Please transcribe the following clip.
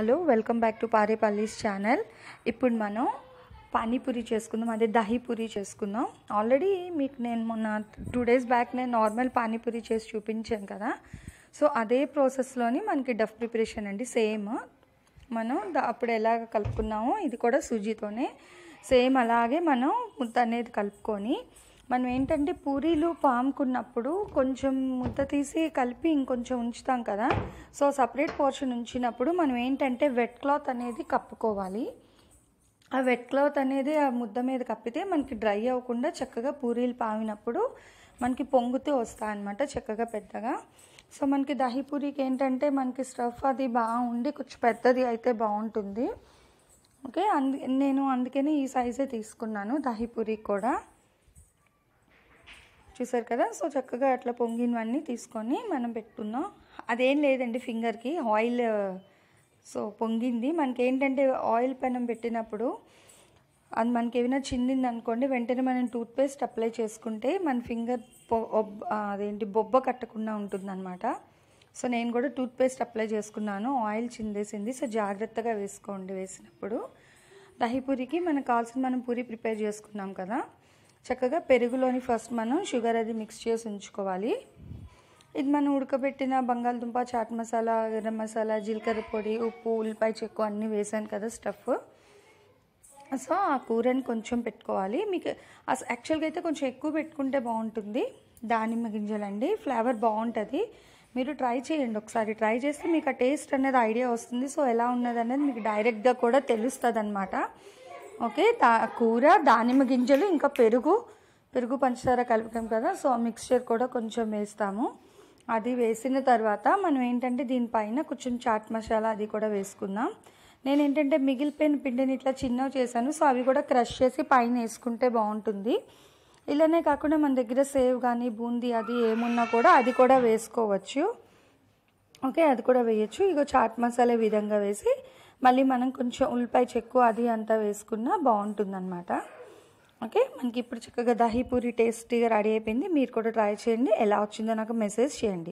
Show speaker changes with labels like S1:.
S1: hello welcome back to Parepalli's channel ఇప్పుడు మనం పానీపూరి చేసుకుందాం అదే దహీపూరి చేసుకుందాం ఆల్రెడీ మీకు నేను మొన్న టూ డేస్ బ్యాక్ నేను నార్మల్ పానీపూరి చేసి చూపించాను కదా సో అదే ప్రాసెస్లోని మనకి డఫ్ ప్రిపరేషన్ అండి సేమ్ మనం అప్పుడు ఎలాగ కలుపుకున్నామో ఇది కూడా సూజీతోనే సేమ్ అలాగే మనం ముద్ద అనేది కలుపుకొని మనం ఏంటంటే పూరీలు పాముకున్నప్పుడు కొంచెం ముద్ద తీసి కలిపి ఇంకొంచెం ఉంచుతాం కదా సో సపరేట్ పోర్షన్ ఉంచినప్పుడు మనం ఏంటంటే వెట్ క్లాత్ అనేది కప్పుకోవాలి ఆ వెట్ క్లాత్ అనేది ఆ ముద్ద మీద కప్పితే మనకి డ్రై అవ్వకుండా చక్కగా పూరీలు పావినప్పుడు మనకి పొంగుతూ వస్తాయి అనమాట చక్కగా పెద్దగా సో మనకి దహి పూరికి ఏంటంటే మనకి స్టఫ్ అది బాగుండి కొంచెం పెద్దది అయితే బాగుంటుంది ఓకే అందు నేను అందుకనే ఈ సైజే తీసుకున్నాను దహి పూరికి కూడా చూసారు కదా సో చక్కగా అట్లా పొంగినవన్నీ తీసుకొని మనం పెట్టుకుందాం అదేం లేదండి ఫింగర్కి ఆయిల్ సో పొంగింది మనకి ఏంటంటే ఆయిల్ పెనం పెట్టినప్పుడు అది మనకి ఏమైనా చిందింది అనుకోండి వెంటనే మనం టూత్పేస్ట్ అప్లై చేసుకుంటే మన ఫింగర్ అదేంటి బొబ్బ కట్టకుండా ఉంటుందన్నమాట సో నేను కూడా టూత్పేస్ట్ అప్లై చేసుకున్నాను ఆయిల్ చిందేసింది సో జాగ్రత్తగా వేసుకోండి వేసినప్పుడు దహిపూరికి మనకు కావాల్సిన మనం పూరి ప్రిపేర్ చేసుకున్నాం కదా చక్కగా పెరుగులోని ఫస్ట్ మనం షుగర్ అది మిక్స్ చేసి ఉంచుకోవాలి ఇది మనం ఉడకబెట్టిన బంగాళదుంప చాట్ మసాలా గరం మసాలా జీలకర్ర పొడి ఉప్పు ఉల్లిపాయ చెక్కు అన్నీ వేసాను కదా స్టఫ్ సో ఆ కూరని కొంచెం పెట్టుకోవాలి మీకు యాక్చువల్గా అయితే కొంచెం ఎక్కువ పెట్టుకుంటే బాగుంటుంది దానిమ్మ గింజలండి ఫ్లేవర్ బాగుంటుంది మీరు ట్రై చేయండి ఒకసారి ట్రై చేస్తే మీకు ఆ టేస్ట్ అనేది ఐడియా వస్తుంది సో ఎలా ఉన్నది అనేది మీకు డైరెక్ట్గా కూడా తెలుస్తుంది అనమాట ఓకే దా కూర దానిమ్మ గింజలు ఇంకా పెరుగు పెరుగు పంచదార కలిపాం కదా సో ఆ మిక్స్చర్ కూడా కొంచెం వేస్తాము అది వేసిన తర్వాత మనం ఏంటంటే దీనిపైన కొంచెం చాట్ మసాలా అది కూడా వేసుకుందాం నేను ఏంటంటే మిగిలిపోయిన పిండిని ఇట్లా చిన్నవి చేశాను సో అవి కూడా క్రష్ చేసి పైన వేసుకుంటే బాగుంటుంది ఇలానే కాకుండా మన దగ్గర సేవ్ కానీ బూందీ అది ఏమున్నా కూడా అది కూడా వేసుకోవచ్చు ఓకే అది కూడా వేయచ్చు ఇక చాట్ మసాలా విధంగా వేసి మళ్ళీ మనం కొంచెం ఉల్లిపాయ చెక్కు అది అంతా వేసుకున్నా బాగుంటుందన్నమాట ఓకే మనకి ఇప్పుడు చక్కగా దహీపూరి టేస్టీగా రెడీ అయిపోయింది మీరు కూడా ట్రై చేయండి ఎలా వచ్చిందో నాకు మెసేజ్ చేయండి